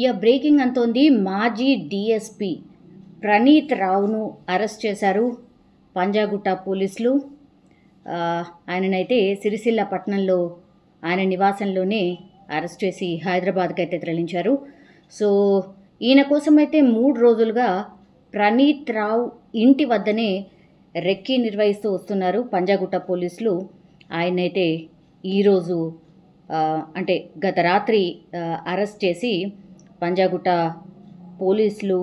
ఇక బ్రేకింగ్ అంతోంది మాజీ డిఎస్పీ ప్రణీత్ రావును అరెస్ట్ చేశారు పంజాగుట్ట పోలీసులు ఆయననైతే సిరిసిల్ల పట్టణంలో ఆయన నివాసంలోనే అరెస్ట్ చేసి హైదరాబాద్కి అయితే తరలించారు సో ఈయన కోసమైతే మూడు రోజులుగా ప్రణీత్ రావు ఇంటి వద్దనే రెక్కీ నిర్వహిస్తూ వస్తున్నారు పంజాగుట్ట పోలీసులు ఆయనైతే ఈరోజు అంటే గత రాత్రి అరెస్ట్ చేసి పంజాగుట్ట పోలీసులు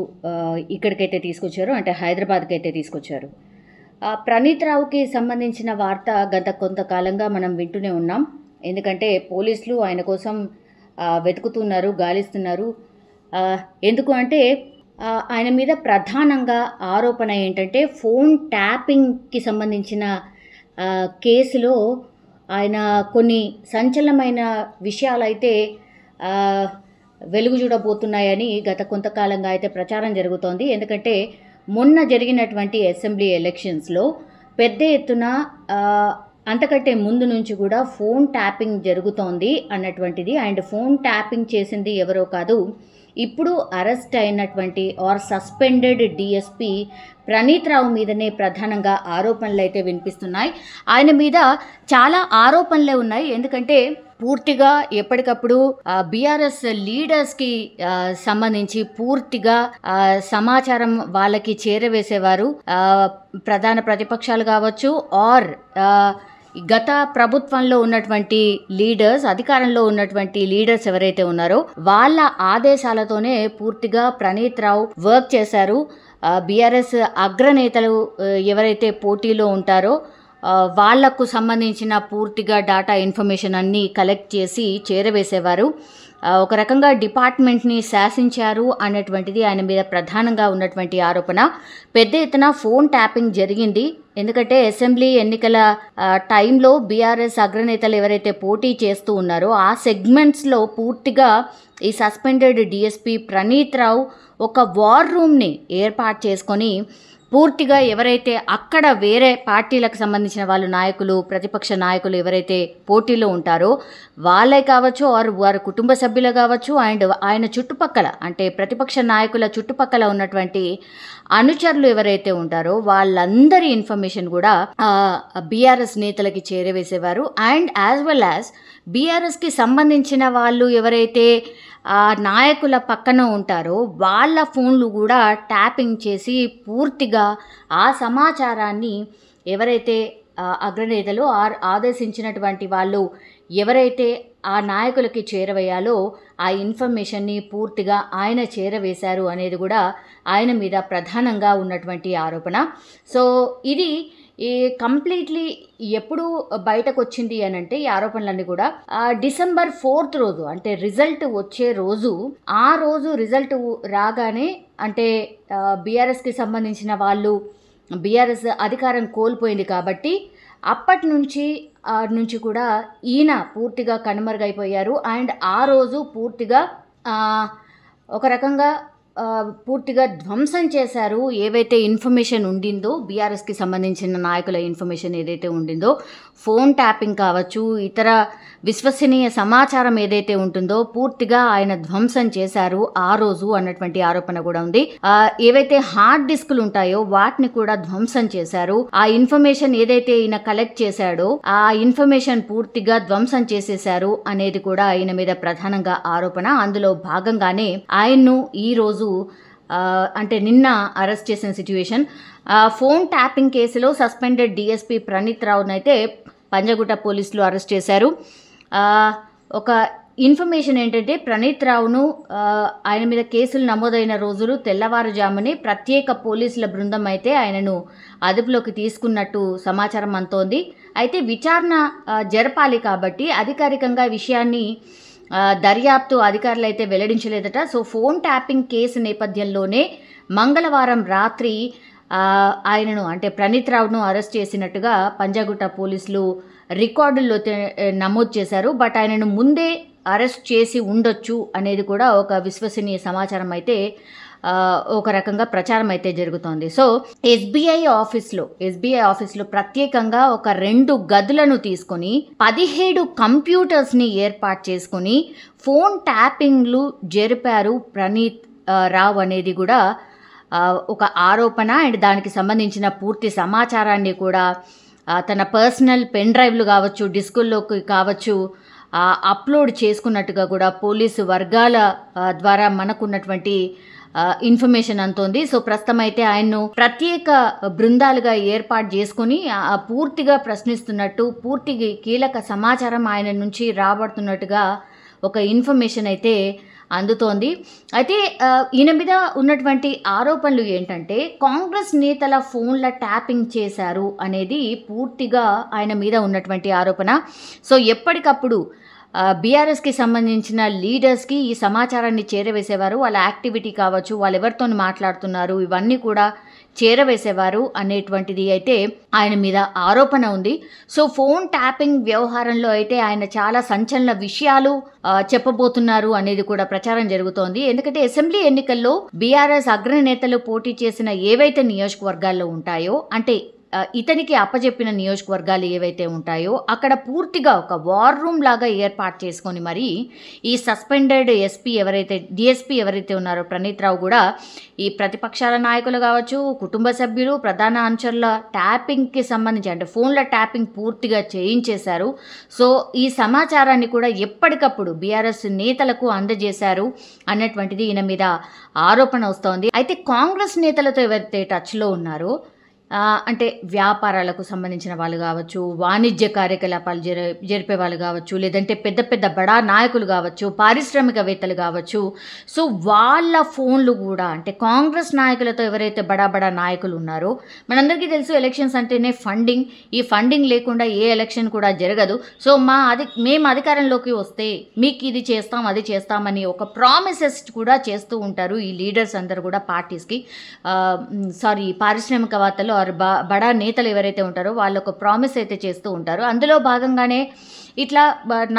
ఇక్కడికైతే తీసుకొచ్చారు అంటే హైదరాబాద్కి అయితే తీసుకొచ్చారు ప్రణీత్ రావుకి సంబంధించిన వార్త గత కొంతకాలంగా మనం వింటూనే ఉన్నాం ఎందుకంటే పోలీసులు ఆయన కోసం వెతుకుతున్నారు గాలిస్తున్నారు ఎందుకు అంటే ఆయన మీద ప్రధానంగా ఆరోపణ ఏంటంటే ఫోన్ ట్యాపింగ్కి సంబంధించిన కేసులో ఆయన కొన్ని సంచలనమైన విషయాలైతే వెలుగు చూడబోతున్నాయని గత కొంతకాలంగా అయితే ప్రచారం జరుగుతోంది ఎందుకంటే మొన్న జరిగినటువంటి అసెంబ్లీ ఎలక్షన్స్లో పెద్ద ఎత్తున అంతకంటే ముందు నుంచి కూడా ఫోన్ ట్యాపింగ్ జరుగుతోంది అన్నటువంటిది అండ్ ఫోన్ ట్యాపింగ్ చేసింది ఎవరో కాదు ఇప్పుడు అరెస్ట్ అయినటువంటి or suspended DSP Praneeth Rao మీదనే ప్రధానంగా ఆరోపణలు అయితే వినిపిస్తున్నాయి ఆయన మీద చాలా ఆరోపణలే ఉన్నాయి ఎందుకంటే పూర్తిగా ఎప్పటికప్పుడు బీఆర్ఎస్ లీడర్స్ కి సంబంధించి పూర్తిగా సమాచారం వాళ్ళకి చేరవేసేవారు ప్రధాన ప్రతిపక్షాలు కావచ్చు ఆర్ గత ప్రభుత్వంలో ఉన్నటువంటి లీడర్స్ అధికారంలో ఉన్నటువంటి లీడర్స్ ఎవరైతే ఉన్నారో వాళ్ళ ఆదేశాలతోనే పూర్తిగా ప్రణీత్ రావు వర్క్ చేశారు బీఆర్ఎస్ అగ్రనేతలు ఎవరైతే పోటీలో ఉంటారో వాళ్లకు సంబంధించిన పూర్తిగా డాటా ఇన్ఫర్మేషన్ అన్నీ కలెక్ట్ చేసి చేరవేసేవారు ఒక రకంగా డిపార్ట్మెంట్ని శాసించారు అనేటువంటిది ఆయన మీద ప్రధానంగా ఉన్నటువంటి ఆరోపణ పెద్ద ఎత్తున ఫోన్ ట్యాపింగ్ జరిగింది ఎందుకంటే అసెంబ్లీ ఎన్నికల టైంలో బీఆర్ఎస్ అగ్రనేతలు ఎవరైతే పోటీ చేస్తూ ఉన్నారో ఆ సెగ్మెంట్స్లో పూర్తిగా ఈ సస్పెండెడ్ డిఎస్పీ ప్రణీత్ రావు ఒక వార్ రూమ్ని ఏర్పాటు చేసుకొని పూర్తిగా ఎవరైతే అక్కడ వేరే పార్టీలకు సంబంధించిన వాళ్ళు నాయకులు ప్రతిపక్ష నాయకులు ఎవరైతే పోటీలో ఉంటారో వాళ్ళే కావచ్చు వారు వారి కుటుంబ సభ్యులు కావచ్చు అండ్ ఆయన చుట్టుపక్కల అంటే ప్రతిపక్ష నాయకుల చుట్టుపక్కల ఉన్నటువంటి అనుచరులు ఎవరైతే ఉంటారో వాళ్ళందరి ఇన్ఫర్మేషన్ కూడా బీఆర్ఎస్ నేతలకి చేరవేసేవారు అండ్ యాజ్ వెల్ యాజ్ బీఆర్ఎస్కి సంబంధించిన వాళ్ళు ఎవరైతే నాయకుల పక్కన ఉంటారో వాళ్ళ ఫోన్లు కూడా ట్యాపింగ్ చేసి పూర్తిగా ఆ సమాచారాన్ని ఎవరైతే అగ్రనేతలు ఆదేశించినటువంటి వాళ్ళు ఎవరైతే ఆ నాయకులకి చేరవేయాలో ఆ ఇన్ఫర్మేషన్ని పూర్తిగా ఆయన చేరవేశారు అనేది కూడా ఆయన మీద ప్రధానంగా ఉన్నటువంటి ఆరోపణ సో ఇది ఈ కంప్లీట్లీ ఎప్పుడు బయటకు వచ్చింది అని అంటే ఈ ఆరోపణలన్నీ కూడా డిసెంబర్ ఫోర్త్ రోజు అంటే రిజల్ట్ వచ్చే రోజు ఆ రోజు రిజల్ట్ రాగానే అంటే బీఆర్ఎస్కి సంబంధించిన వాళ్ళు బీఆర్ఎస్ అధికారం కోల్పోయింది కాబట్టి అప్పటి నుంచి నుంచి కూడా ఈయన పూర్తిగా కనుమరుగైపోయారు అండ్ ఆ రోజు పూర్తిగా ఒక రకంగా పూర్తిగా ధ్వంసం చేశారు ఏవైతే ఇన్ఫర్మేషన్ ఉండిందో బీఆర్ఎస్కి సంబంధించిన నాయకుల ఇన్ఫర్మేషన్ ఏదైతే ఉండిందో ఫోన్ ట్యాపింగ్ కావచ్చు ఇతర విశ్వసనీయ సమాచారం ఏదైతే ఉంటుందో పూర్తిగా ఆయన ధ్వంసం చేశారు ఆ రోజు అన్నటువంటి ఆరోపణ కూడా ఉంది ఏవైతే హార్డ్ డిస్కులు ఉంటాయో వాటిని కూడా ధ్వంసం చేశారు ఆ ఇన్ఫర్మేషన్ ఏదైతే ఈయన కలెక్ట్ చేశాడో ఆ ఇన్ఫర్మేషన్ పూర్తిగా ధ్వంసం చేసేశారు అనేది కూడా ఆయన మీద ప్రధానంగా ఆరోపణ అందులో భాగంగానే ఆయన్ను ఈ రోజు అంటే నిన్న అరెస్ట్ చేసిన సిచ్యువేషన్ ఫోన్ ట్యాపింగ్ కేసులో సస్పెండెడ్ డిఎస్పీ ప్రణీత్ రావును అయితే పంజగుట్ట పోలీసులు అరెస్ట్ చేశారు ఒక ఇన్ఫర్మేషన్ ఏంటంటే ప్రణీత్ రావును ఆయన మీద కేసులు నమోదైన రోజులు తెల్లవారుజామునే ప్రత్యేక పోలీసుల బృందం అయితే ఆయనను అదుపులోకి తీసుకున్నట్టు సమాచారం అంతోంది అయితే విచారణ జరపాలి కాబట్టి అధికారికంగా విషయాన్ని దర్యాప్తు అధికారులు అయితే వెల్లడించలేదట సో ఫోన్ ట్యాపింగ్ కేసు నేపథ్యంలోనే మంగళవారం రాత్రి ఆయనను అంటే ప్రణీత్ రావును అరెస్ట్ చేసినట్టుగా పంజాగుట్ట పోలీసులు రికార్డుల్లో నమోదు చేశారు బట్ ఆయనను ముందే అరెస్ట్ చేసి ఉండొచ్చు అనేది కూడా ఒక విశ్వసనీయ సమాచారం అయితే ఒక రకంగా ప్రచారం అయితే జరుగుతోంది సో ఎస్బీఐ ఆఫీస్లో ఎస్బీఐ ఆఫీస్లో ప్రత్యేకంగా ఒక రెండు గదులను తీసుకొని పదిహేడు కంప్యూటర్స్ని ఏర్పాటు చేసుకొని ఫోన్ ట్యాపింగ్లు జరిపారు ప్రణీత్ రావ్ అనేది కూడా ఒక ఆరోపణ అండ్ దానికి సంబంధించిన పూర్తి సమాచారాన్ని కూడా తన పర్సనల్ పెన్ డ్రైవ్లు కావచ్చు డిస్కుల్లోకి కావచ్చు అప్లోడ్ చేసుకున్నట్టుగా కూడా పోలీసు వర్గాల ద్వారా మనకున్నటువంటి ఇన్ఫర్మేషన్ అంతోంది సో ప్రస్తుతం అయితే ఆయన్ను ప్రత్యేక బృందాలుగా ఏర్పాటు చేసుకుని పూర్తిగా ప్రశ్నిస్తున్నట్టు పూర్తి కీలక సమాచారం ఆయన నుంచి రాబడుతున్నట్టుగా ఒక ఇన్ఫర్మేషన్ అయితే అందుతోంది అయితే ఈయన మీద ఉన్నటువంటి ఆరోపణలు ఏంటంటే కాంగ్రెస్ నేతల ఫోన్ల ట్యాపింగ్ చేశారు అనేది పూర్తిగా ఆయన మీద ఉన్నటువంటి ఆరోపణ సో ఎప్పటికప్పుడు బీఆర్ఎస్కి సంబంధించిన లీడర్స్కి ఈ సమాచారాన్ని చేరవేసేవారు వాళ్ళ యాక్టివిటీ కావచ్చు వాళ్ళు ఎవరితో మాట్లాడుతున్నారు ఇవన్నీ కూడా చేరవేసేవారు అనేటువంటిది అయితే ఆయన మీద ఆరోపణ ఉంది సో ఫోన్ ట్యాపింగ్ వ్యవహారంలో అయితే ఆయన చాలా సంచలన విషయాలు చెప్పబోతున్నారు అనేది కూడా ప్రచారం జరుగుతోంది ఎందుకంటే అసెంబ్లీ ఎన్నికల్లో బీఆర్ఎస్ అగ్రనేతలు పోటీ చేసిన ఏవైతే నియోజకవర్గాల్లో ఉంటాయో అంటే ఇతనికి అప్పజెప్పిన నియోజకవర్గాలు ఏవైతే ఉంటాయో అక్కడ పూర్తిగా ఒక వార్ రూమ్ లాగా ఏర్పాటు చేసుకొని మరి ఈ సస్పెండెడ్ ఎస్పీ ఎవరైతే డిఎస్పీ ఎవరైతే ఉన్నారో ప్రణీత్ రావు కూడా ఈ ప్రతిపక్షాల నాయకులు కావచ్చు కుటుంబ సభ్యులు ప్రధాన అంచర్ల ట్యాపింగ్కి సంబంధించి అంటే ఫోన్ల ట్యాపింగ్ పూర్తిగా చేయించేశారు సో ఈ సమాచారాన్ని కూడా ఎప్పటికప్పుడు బీఆర్ఎస్ నేతలకు అందజేశారు అన్నటువంటిది ఈయన మీద ఆరోపణ వస్తోంది అయితే కాంగ్రెస్ నేతలతో ఎవరైతే టచ్లో ఉన్నారో అంటే వ్యాపారాలకు సంబంధించిన వాళ్ళు కావచ్చు వాణిజ్య కార్యకలాపాలు జరి జరిపే వాళ్ళు కావచ్చు లేదంటే పెద్ద పెద్ద బడా నాయకులు కావచ్చు పారిశ్రామికవేత్తలు కావచ్చు సో వాళ్ళ ఫోన్లు కూడా అంటే కాంగ్రెస్ నాయకులతో ఎవరైతే బడా బడా నాయకులు ఉన్నారో మనందరికీ తెలుసు ఎలక్షన్స్ అంటేనే ఫండింగ్ ఈ ఫండింగ్ లేకుండా ఏ ఎలక్షన్ కూడా జరగదు సో మా అది మేము అధికారంలోకి వస్తే మీకు ఇది చేస్తాం అది చేస్తామని ఒక ప్రామిసెస్ కూడా చేస్తూ ఉంటారు ఈ లీడర్స్ అందరు కూడా పార్టీస్కి సారీ పారిశ్రామికవేత్తలు ఆర్ బడా నేతలు ఎవరైతే ఉంటారో వాళ్ళు ఒక ప్రామిస్ అయితే చేస్తూ ఉంటారు అందులో భాగంగానే ఇట్లా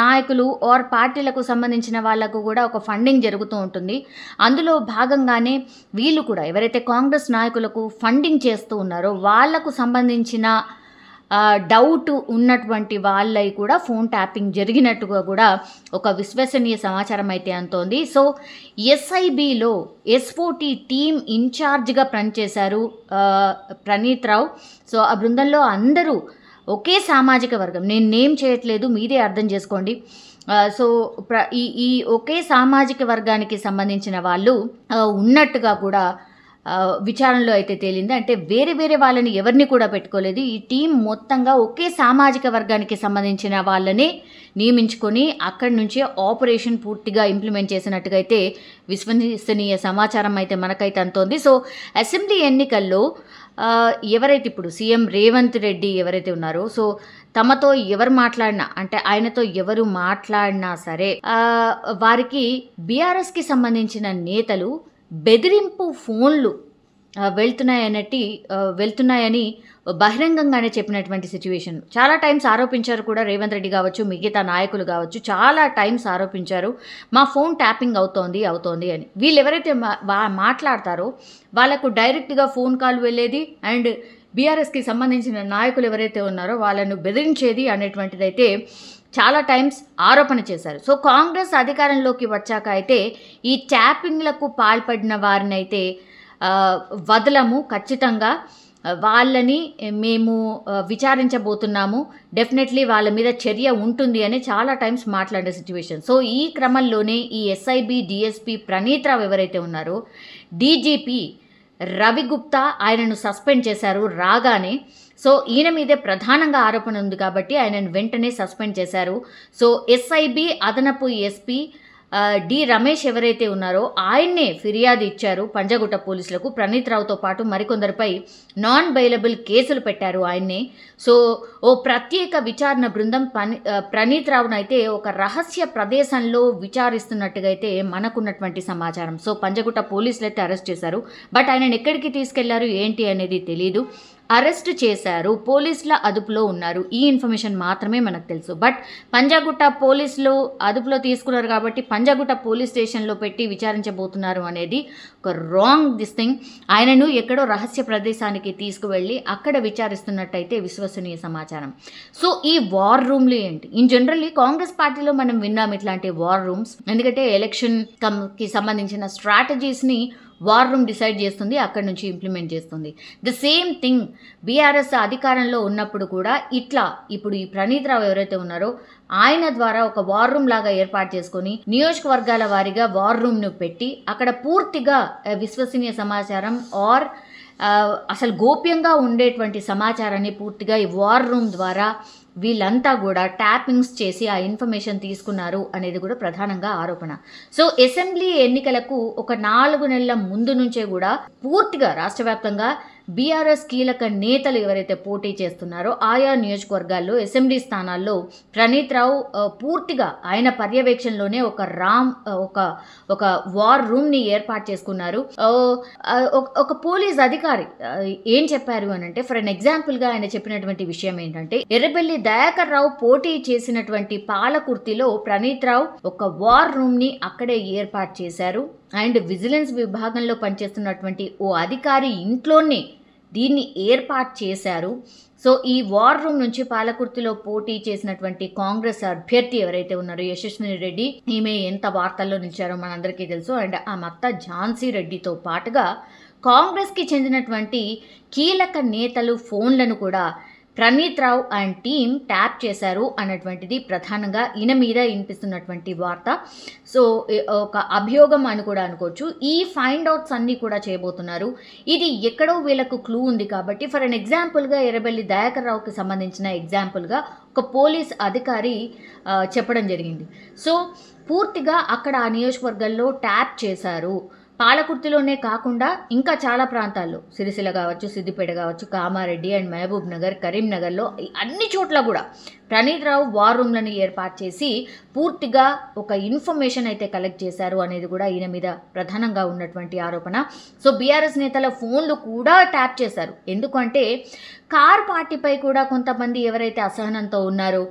నాయకులు ఆర్ పార్టీలకు సంబంధించిన వాళ్ళకు కూడా ఒక ఫండింగ్ జరుగుతూ ఉంటుంది అందులో భాగంగానే వీళ్ళు కూడా ఎవరైతే కాంగ్రెస్ నాయకులకు ఫండింగ్ చేస్తూ ఉన్నారో వాళ్లకు సంబంధించిన డౌట్ ఉన్నటువంటి వాళ్ళై కూడా ఫోన్ ట్యాపింగ్ జరిగినట్టుగా కూడా ఒక విశ్వసనీయ సమాచారం అయితే అంతోంది సో ఎస్ఐబిలో ఎస్ఓటి టీమ్ ఇన్ఛార్జ్గా పనిచేశారు ప్రణీత్ రావు సో ఆ బృందంలో అందరూ ఒకే సామాజిక వర్గం నేను నేమ్ చేయట్లేదు మీరే అర్థం చేసుకోండి సో ప్ర ఈ ఈ ఒకే సామాజిక వర్గానికి సంబంధించిన వాళ్ళు ఉన్నట్టుగా కూడా విచారణలో అయితే తేలింది అంటే వేరే వేరే వాళ్ళని ఎవరిని కూడా పెట్టుకోలేదు ఈ టీం మొత్తంగా ఒకే సామాజిక వర్గానికి సంబంధించిన వాళ్ళని నియమించుకొని అక్కడి నుంచే ఆపరేషన్ పూర్తిగా ఇంప్లిమెంట్ చేసినట్టుగా అయితే విశ్వసనీయ సమాచారం అయితే మనకైతే అంతోంది సో అసెంబ్లీ ఎన్నికల్లో ఎవరైతే ఇప్పుడు సీఎం రేవంత్ రెడ్డి ఎవరైతే ఉన్నారో సో తమతో ఎవరు మాట్లాడినా అంటే ఆయనతో ఎవరు మాట్లాడినా సరే వారికి బీఆర్ఎస్కి సంబంధించిన నేతలు బెదిరింపు ఫోన్లు వెళ్తున్నాయన్నట్టు వెళ్తున్నాయని బహిరంగంగానే చెప్పినటువంటి సిచ్యువేషన్ చాలా టైమ్స్ ఆరోపించారు కూడా రేవంత్ రెడ్డి కావచ్చు మిగతా నాయకులు కావచ్చు చాలా టైమ్స్ ఆరోపించారు మా ఫోన్ ట్యాపింగ్ అవుతోంది అవుతోంది అని వీళ్ళు ఎవరైతే మాట్లాడతారో వాళ్ళకు డైరెక్ట్గా ఫోన్ కాల్ వెళ్ళేది అండ్ బీఆర్ఎస్కి సంబంధించిన నాయకులు ఎవరైతే ఉన్నారో వాళ్ళను బెదిరించేది అనేటువంటిదైతే చాలా టైమ్స్ ఆరోపణ చేశారు సో కాంగ్రెస్ అధికారంలోకి వచ్చాక అయితే ఈ ట్యాపింగ్లకు పాల్పడిన వారినైతే వదలము ఖచ్చితంగా వాళ్ళని మేము విచారించబోతున్నాము డెఫినెట్లీ వాళ్ళ మీద చర్య ఉంటుంది అని చాలా టైమ్స్ మాట్లాడే సిచ్యువేషన్ సో ఈ క్రమంలోనే ఈ ఎస్ఐబి డిఎస్పి ప్రణీత్రావు ఎవరైతే ఉన్నారో డీజీపీ రవి గుప్తా ఆయనను సస్పెండ్ చేశారు రాగానే సో ఈయన మీదే ప్రధానంగా ఆరోపణ ఉంది కాబట్టి ఆయనను వెంటనే సస్పెండ్ చేశారు సో ఎస్ఐబి అదనపు ఎస్పీ డి రమేష్ ఎవరైతే ఉన్నారో ఆయన్నే ఫిర్యాదు ఇచ్చారు పంజగుట్ట పోలీసులకు ప్రణీత్ రావుతో పాటు మరికొందరిపై నాన్ బైలబుల్ కేసులు పెట్టారు ఆయన్నే సో ఓ ప్రత్యేక విచారణ బృందం పని ప్రణీత్ రావునైతే ఒక రహస్య ప్రదేశంలో విచారిస్తున్నట్టుగా అయితే మనకున్నటువంటి సమాచారం సో పంజగుట్ట పోలీసులు అయితే అరెస్ట్ చేశారు బట్ ఆయనను ఎక్కడికి తీసుకెళ్లారు ఏంటి అనేది తెలియదు అరెస్టు చేశారు పోలీసుల అదుపులో ఉన్నారు ఈ ఇన్ఫర్మేషన్ మాత్రమే మనకు తెలుసు బట్ పంజాగుట్ట పోలీసులు అదుపులో తీసుకున్నారు కాబట్టి పంజాగుట్ట పోలీస్ స్టేషన్లో పెట్టి విచారించబోతున్నారు అనేది ఒక రాంగ్ దిస్ థింగ్ ఆయనను ఎక్కడో రహస్య ప్రదేశానికి తీసుకువెళ్ళి అక్కడ విచారిస్తున్నట్టయితే విశ్వసనీయ సమాచారం సో ఈ వార్ రూమ్లు ఏంటి ఇన్ జనరల్లీ కాంగ్రెస్ పార్టీలో మనం విన్నాం ఇట్లాంటి వార్ రూమ్స్ ఎందుకంటే ఎలక్షన్ కి సంబంధించిన స్ట్రాటజీస్ని వార్ రూమ్ డిసైడ్ చేస్తుంది అక్కడి నుంచి ఇంప్లిమెంట్ చేస్తుంది ద సేమ్ థింగ్ బీఆర్ఎస్ అధికారంలో ఉన్నప్పుడు కూడా ఇట్లా ఇప్పుడు ఈ ప్రణీత్ రావు ఎవరైతే ఉన్నారో ఆయన ద్వారా ఒక వార్ రూమ్ లాగా ఏర్పాటు చేసుకుని నియోజకవర్గాల వారీగా వార్ రూమ్ను పెట్టి అక్కడ పూర్తిగా విశ్వసనీయ సమాచారం ఆర్ అసలు గోప్యంగా ఉండేటువంటి సమాచారాన్ని పూర్తిగా ఈ వార్ రూమ్ ద్వారా వీళ్ళంతా కూడా ట్యాపింగ్స్ చేసి ఆ ఇన్ఫర్మేషన్ తీసుకున్నారు అనేది కూడా ప్రధానంగా ఆరోపణ సో అసెంబ్లీ ఎన్నికలకు ఒక నాలుగు నెలల ముందు నుంచే కూడా పూర్తిగా రాష్ట్ర వ్యాప్తంగా బీఆర్ఎస్ కీలక నేతలు ఎవరైతే పోటీ చేస్తున్నారో ఆయా నియోజకవర్గాల్లో అసెంబ్లీ స్థానాల్లో ప్రణీత్ రావు పూర్తిగా ఆయన పర్యవేక్షణలోనే ఒక రామ్ ఒక ఒక వార్ రూమ్ని ఏర్పాటు చేసుకున్నారు ఒక పోలీస్ అధికారి ఏం చెప్పారు అని అంటే ఫర్ అన్ ఎగ్జాంపుల్గా ఆయన చెప్పినటువంటి విషయం ఏంటంటే ఎర్రబెల్లి దయాకర్ రావు పోటీ చేసినటువంటి పాలకుర్తిలో ప్రణీత్ రావు ఒక వార్ రూమ్ని అక్కడే ఏర్పాటు చేశారు అండ్ విజిలెన్స్ విభాగంలో పనిచేస్తున్నటువంటి ఓ అధికారి ఇంట్లోనే దీన్ని ఏర్పాటు చేశారు సో ఈ వార్ రూమ్ నుంచి పాలకుర్తిలో పోటీ చేసినటువంటి కాంగ్రెస్ అభ్యర్థి ఎవరైతే ఉన్నారో యశస్విని రెడ్డి ఈమె ఎంత వార్తల్లో నిలిచారో మనందరికీ తెలుసు అండ్ ఆ మత్త ఝాన్సీ రెడ్డితో పాటుగా కాంగ్రెస్కి చెందినటువంటి కీలక నేతలు ఫోన్లను కూడా Praneeth Rao and team tap చేశారు అన్నటువంటిది ప్రధానంగా ఈయన మీద వినిపిస్తున్నటువంటి వార్త సో ఒక అభియోగం అని కూడా అనుకోవచ్చు ఈ ఫైండ్ అవుట్స్ అన్నీ కూడా చేయబోతున్నారు ఇది ఎక్కడో వీళ్ళకు క్లూ ఉంది కాబట్టి ఫర్ అన్ ఎగ్జాంపుల్గా ఎర్రబెల్లి దయాకర్ రావుకి సంబంధించిన ఎగ్జాంపుల్గా ఒక పోలీస్ అధికారి చెప్పడం జరిగింది సో పూర్తిగా అక్కడ ఆ నియోజకవర్గాల్లో ట్యాప్ చేశారు పాలకుర్తిలోనే కాకుండా ఇంకా చాలా ప్రాంతాల్లో సిరిసిల కావచ్చు సిద్దిపేట కావచ్చు కామారెడ్డి అండ్ మహబూబ్ నగర్ కరీంనగర్లో అన్ని చోట్ల కూడా ప్రణీత్ రావు వార్ రూమ్లను ఏర్పాటు చేసి పూర్తిగా ఒక ఇన్ఫర్మేషన్ అయితే కలెక్ట్ చేశారు అనేది కూడా ఈయన మీద ప్రధానంగా ఉన్నటువంటి ఆరోపణ సో బీఆర్ఎస్ నేతల ఫోన్లు కూడా ట్యాప్ చేశారు ఎందుకంటే కార్ పార్టీపై కూడా కొంతమంది ఎవరైతే అసహనంతో ఉన్నారో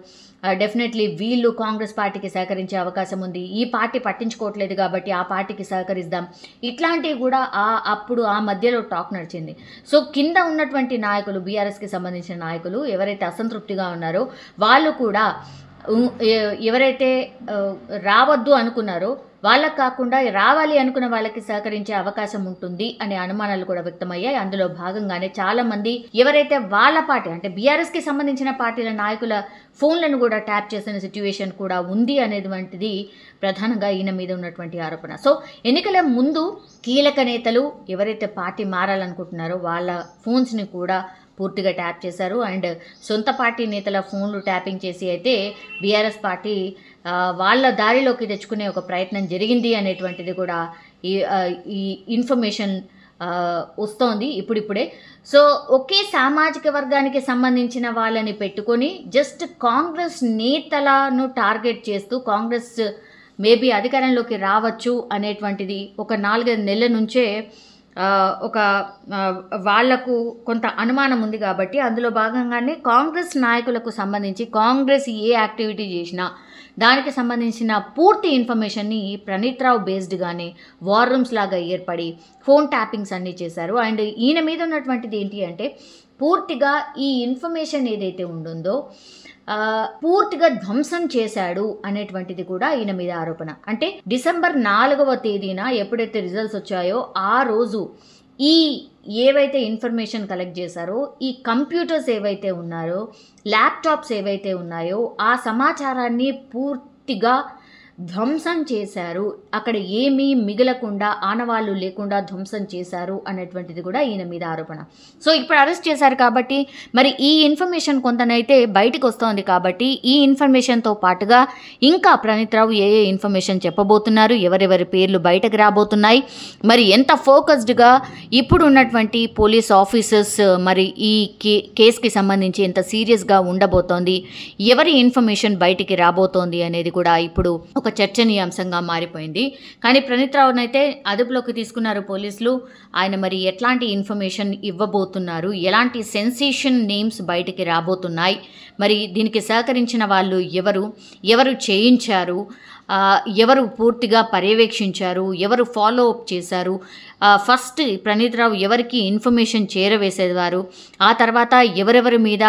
డెఫినెట్లీ వీళ్ళు కాంగ్రెస్ పార్టీకి సహకరించే అవకాశం ఉంది ఈ పార్టీ పట్టించుకోవట్లేదు కాబట్టి ఆ పార్టీకి సహకరిద్దాం ఇట్లాంటివి కూడా ఆ అప్పుడు ఆ మధ్యలో టాక్ నడిచింది సో కింద ఉన్నటువంటి నాయకులు బీఆర్ఎస్కి సంబంధించిన నాయకులు ఎవరైతే అసంతృప్తిగా ఉన్నారో వాళ్ళు కూడా ఎవరైతే రావద్దు అనుకున్నారో వాళ్ళకు కాకుండా రావాలి అనుకున్న వాళ్ళకి సహకరించే అవకాశం ఉంటుంది అనే అనుమానాలు కూడా వ్యక్తమయ్యాయి అందులో భాగంగానే చాలా మంది ఎవరైతే వాళ్ళ పార్టీ అంటే బీఆర్ఎస్ కి సంబంధించిన పార్టీల నాయకుల ఫోన్లను కూడా ట్యాప్ చేసిన సిచ్యువేషన్ కూడా ఉంది అనేటువంటిది ప్రధానంగా ఈయన మీద ఉన్నటువంటి ఆరోపణ సో ఎన్నికల ముందు కీలక నేతలు ఎవరైతే పార్టీ మారాలనుకుంటున్నారో వాళ్ళ ఫోన్స్ని కూడా పూర్తిగా ట్యాప్ చేశారు అండ్ సొంత పార్టీ నేతల ఫోన్లు ట్యాపింగ్ చేసి అయితే బీఆర్ఎస్ పార్టీ వాళ్ళ దారిలోకి తెచ్చుకునే ఒక ప్రయత్నం జరిగింది అనేటువంటిది కూడా ఈ ఈ ఇన్ఫర్మేషన్ వస్తోంది ఇప్పుడిప్పుడే సో ఒకే సామాజిక వర్గానికి సంబంధించిన వాళ్ళని పెట్టుకొని జస్ట్ కాంగ్రెస్ నేతలను టార్గెట్ చేస్తూ కాంగ్రెస్ మేబీ అధికారంలోకి రావచ్చు అనేటువంటిది ఒక నాలుగైదు నెలల నుంచే ఒక వాళ్లకు కొంత అనుమానం ఉంది కాబట్టి అందులో భాగంగానే కాంగ్రెస్ నాయకులకు సంబంధించి కాంగ్రెస్ ఏ యాక్టివిటీ చేసినా దానికి సంబంధించిన పూర్తి ఇన్ఫర్మేషన్ని ప్రణీత్రావు బేస్డ్గానే వార్ రూమ్స్ లాగా ఏర్పడి ఫోన్ ట్యాపింగ్స్ అన్నీ చేశారు అండ్ ఈయన మీద ఉన్నటువంటిది ఏంటి అంటే పూర్తిగా ఈ ఇన్ఫర్మేషన్ ఏదైతే ఉంటుందో పూర్తిగా ధ్వంసం చేశాడు అనేటువంటిది కూడా ఈయన మీద ఆరోపణ అంటే డిసెంబర్ నాలుగవ తేదీన ఎప్పుడైతే రిజల్ట్స్ వచ్చాయో ఆ రోజు ఈ ఏవైతే ఇన్ఫర్మేషన్ కలెక్ట్ చేశారో ఈ కంప్యూటర్స్ ఏవైతే ఉన్నారో ల్యాప్టాప్స్ ఏవైతే ఉన్నాయో ఆ సమాచారాన్ని పూర్తిగా ధ్వంసం చేశారు అక్కడ ఏమీ మిగలకుండా ఆనవాళ్ళు లేకుండా ధ్వంసం చేశారు అనేటువంటిది కూడా ఈయన మీద ఆరోపణ సో ఇప్పుడు అరెస్ట్ చేశారు కాబట్టి మరి ఈ ఇన్ఫర్మేషన్ కొంతనైతే బయటకు వస్తోంది కాబట్టి ఈ ఇన్ఫర్మేషన్తో పాటుగా ఇంకా ప్రణీత్రావు ఏ ఏ ఇన్ఫర్మేషన్ చెప్పబోతున్నారు ఎవరెవరి పేర్లు బయటకు రాబోతున్నాయి మరి ఎంత ఫోకస్డ్గా ఇప్పుడు ఉన్నటువంటి పోలీస్ ఆఫీసర్స్ మరి ఈ కే కేసుకి సంబంధించి ఎంత సీరియస్గా ఉండబోతోంది ఎవరి ఇన్ఫర్మేషన్ బయటికి రాబోతోంది అనేది కూడా ఇప్పుడు ఒక చర్చనీయాంశంగా మారిపోయింది కానీ ప్రణీత్ రావును అయితే అదుపులోకి తీసుకున్నారు పోలీసులు ఆయన మరి ఎట్లాంటి ఇన్ఫర్మేషన్ ఇవ్వబోతున్నారు ఎలాంటి సెన్సేషన్ నేమ్స్ బయటికి రాబోతున్నాయి మరి దీనికి సహకరించిన వాళ్ళు ఎవరు ఎవరు చేయించారు ఎవరు పూర్తిగా పర్యవేక్షించారు ఎవరు ఫాలో అప్ చేశారు ఫస్ట్ ప్రణీత్ రావు ఎవరికి ఇన్ఫర్మేషన్ చేరవేసేవారు ఆ తర్వాత ఎవరెవరి మీద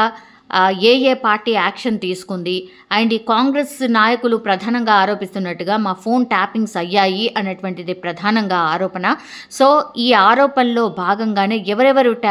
ఏ ఏ పార్టీ యాక్షన్ తీసుకుంది అండ్ ఈ కాంగ్రెస్ నాయకులు ప్రధానంగా ఆరోపిస్తున్నట్టుగా మా ఫోన్ ట్యాపింగ్స్ అయ్యాయి అనేటువంటిది ప్రధానంగా ఆరోపణ సో ఈ ఆరోపణలో భాగంగానే ఎవరెవరు ట్యా